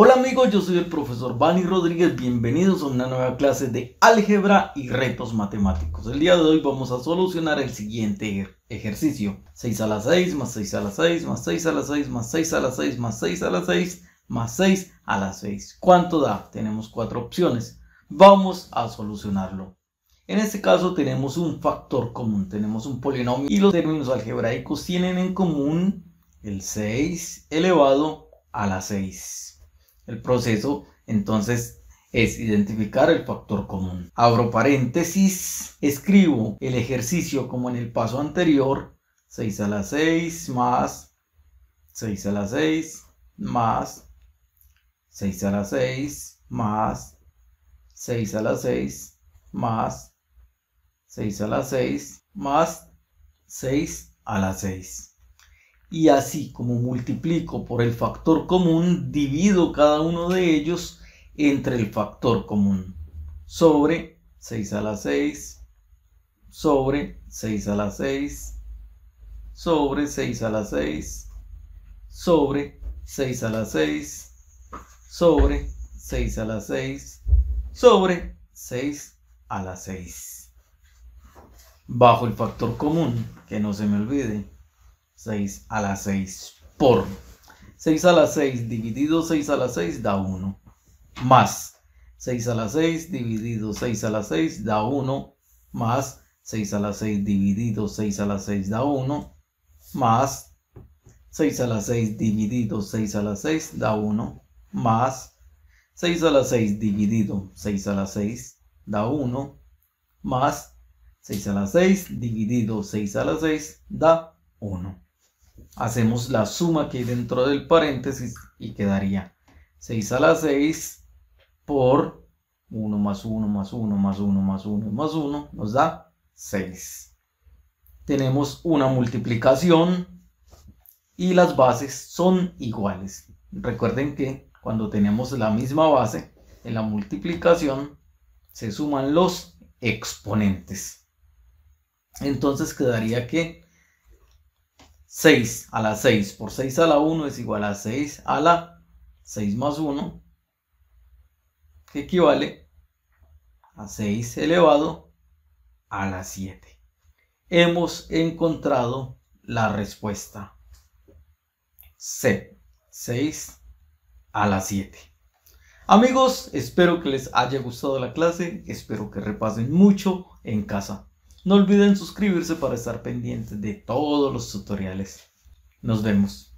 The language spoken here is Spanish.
Hola amigos, yo soy el profesor Bani Rodríguez, bienvenidos a una nueva clase de álgebra y retos matemáticos. El día de hoy vamos a solucionar el siguiente ejercicio. 6 a la 6, más 6 a la 6, más 6 a la 6, más 6 a la 6, más 6 a la 6, más 6 a la 6. ¿Cuánto da? Tenemos cuatro opciones. Vamos a solucionarlo. En este caso tenemos un factor común, tenemos un polinomio y los términos algebraicos tienen en común el 6 elevado a la 6. El proceso entonces es identificar el factor común. Abro paréntesis, escribo el ejercicio como en el paso anterior, 6 a la 6 más 6 a la 6 más 6 a la 6 más 6 a la 6 más 6 a la 6 6 a la 6 y así como multiplico por el factor común, divido cada uno de ellos entre el factor común sobre 6 a la 6, sobre 6 a la 6, sobre 6 a la 6, sobre 6 a la 6, sobre 6 a la 6, sobre 6 a la 6. Bajo el factor común, que no se me olvide. 6 a la 6 por 6 a la 6 dividido 6 a la 6 da 1 más 6 a la 6 dividido 6 a la 6 da 1 más 6 a la 6 dividido 6 a la 6 da 1 más 6 a la 6 dividido 6 a la 6 da 1 más 6 a la 6 dividido 6 a la 6 da 1 más 6 a la 6 dividido 6 a la 6 da 1 hacemos la suma que hay dentro del paréntesis y quedaría 6 a la 6 por 1 más 1 más 1 más 1 más 1 más 1 nos da 6. Tenemos una multiplicación y las bases son iguales. Recuerden que cuando tenemos la misma base en la multiplicación se suman los exponentes. Entonces quedaría que 6 a la 6 por 6 a la 1 es igual a 6 a la 6 más 1, que equivale a 6 elevado a la 7. Hemos encontrado la respuesta C, 6 a la 7. Amigos, espero que les haya gustado la clase, espero que repasen mucho en casa. No olviden suscribirse para estar pendientes de todos los tutoriales. Nos vemos.